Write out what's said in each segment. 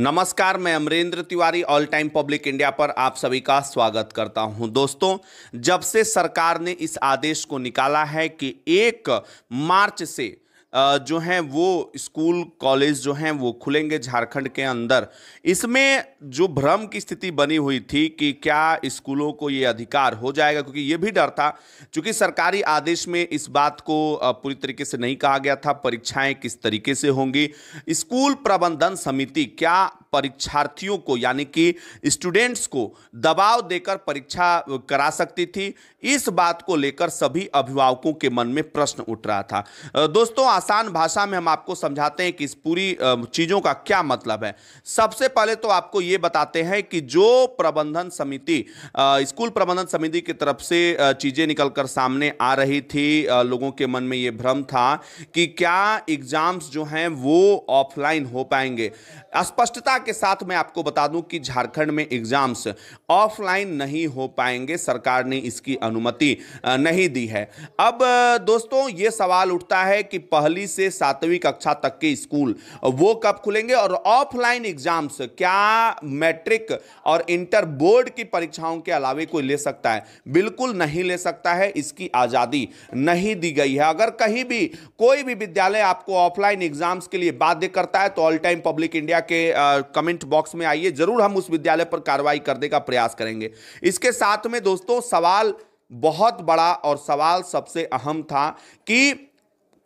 नमस्कार मैं Amarendra Tiwari all time public India पर आप सभी का स्वागत करता हूं दोस्तों जब से सरकार ने इस आदेश को निकाला है कि एक मार्च से जो हैं वो स्कूल कॉलेज जो हैं वो खुलेंगे झारखंड के अंदर इसमें जो भ्रम की स्थिति बनी हुई थी कि क्या स्कूलों को ये अधिकार हो जाएगा क्योंकि ये भी डर था क्योंकि सरकारी आदेश में इस बात को पूरी तरीके से नहीं कहा गया था परीक्षाएं किस तरीके से होंगी स्कूल प्रबंधन समिति क्या परीक्षार्थियों को यानी कि स्टूडेंट्स को दबाव देकर परीक्षा करा सकती थी इस बात को लेकर सभी अभिभावकों के मन में प्रश्न उठ रहा था दोस्तों आसान भाषा में हम आपको समझाते हैं कि इस पूरी चीज़ों का क्या मतलब है सबसे पहले तो आपको ये बताते हैं कि जो प्रबंधन समिति स्कूल प्रबंधन समिति की तरफ से चीज़ें निकल कर सामने आ रही थी लोगों के मन में ये भ्रम था कि क्या एग्ज़ाम्स जो हैं वो ऑफलाइन हो पाएंगे स्पष्टता के साथ मैं आपको बता दूं कि झारखंड में एग्जाम्स ऑफलाइन नहीं हो पाएंगे सरकार ने इसकी अनुमति नहीं दी है अब दोस्तों ये सवाल उठता है कि पहली से सातवीं कक्षा तक के स्कूल वो कब खुलेंगे और ऑफलाइन एग्जाम्स क्या मैट्रिक और इंटर बोर्ड की परीक्षाओं के अलावे कोई ले सकता है बिल्कुल नहीं ले सकता है इसकी आज़ादी नहीं दी गई है अगर कहीं भी कोई भी विद्यालय आपको ऑफलाइन एग्जाम्स के लिए बाध्य करता है तो ऑल टाइम पब्लिक इंडिया के कमेंट बॉक्स में आइए जरूर हम उस विद्यालय पर कार्रवाई करने का प्रयास करेंगे इसके साथ में दोस्तों सवाल बहुत बड़ा और सवाल सबसे अहम था कि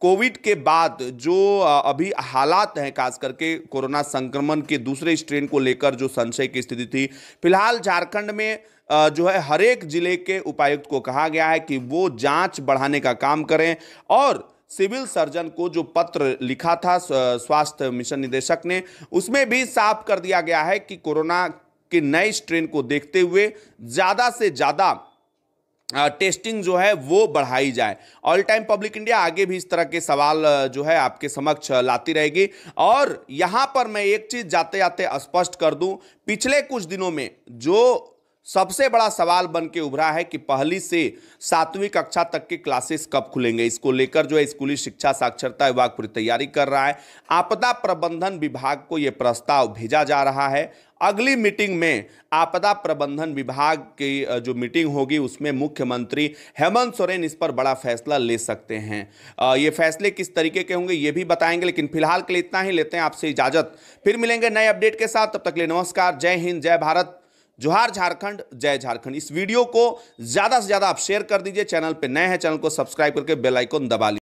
कोविड के बाद जो अभी हालात हैं खास करके कोरोना संक्रमण के दूसरे स्ट्रेन को लेकर जो संशय की स्थिति थी फिलहाल झारखंड में जो है हर एक जिले के उपायुक्त को कहा गया है कि वो जांच बढ़ाने का काम करें और सिविल सर्जन को जो पत्र लिखा था स्वास्थ्य मिशन निदेशक ने उसमें भी साफ कर दिया गया है कि कोरोना के नए स्ट्रेन को देखते हुए ज़्यादा से ज़्यादा टेस्टिंग जो है वो बढ़ाई जाए ऑल टाइम पब्लिक इंडिया आगे भी इस तरह के सवाल जो है आपके समक्ष लाती रहेगी और यहाँ पर मैं एक चीज़ जाते जाते स्पष्ट कर दूँ पिछले कुछ दिनों में जो सबसे बड़ा सवाल बन के उभरा है कि पहली से सातवीं कक्षा तक के क्लासेस कब खुलेंगे इसको लेकर जो है स्कूली शिक्षा साक्षरता विभाग पूरी तैयारी कर रहा है आपदा प्रबंधन विभाग को ये प्रस्ताव भेजा जा रहा है अगली मीटिंग में आपदा प्रबंधन विभाग की जो मीटिंग होगी उसमें मुख्यमंत्री हेमंत सोरेन इस पर बड़ा फैसला ले सकते हैं ये फैसले किस तरीके के होंगे ये भी बताएंगे लेकिन फिलहाल के लिए इतना ही लेते हैं आपसे इजाजत फिर मिलेंगे नए अपडेट के साथ तब तक के लिए नमस्कार जय हिंद जय भारत जोहार झारखंड जय झारखंड इस वीडियो को ज़्यादा से ज़्यादा आप शेयर कर दीजिए चैनल पर नए हैं चैनल को सब्सक्राइब करके बेलाइकॉन दबा लीजिए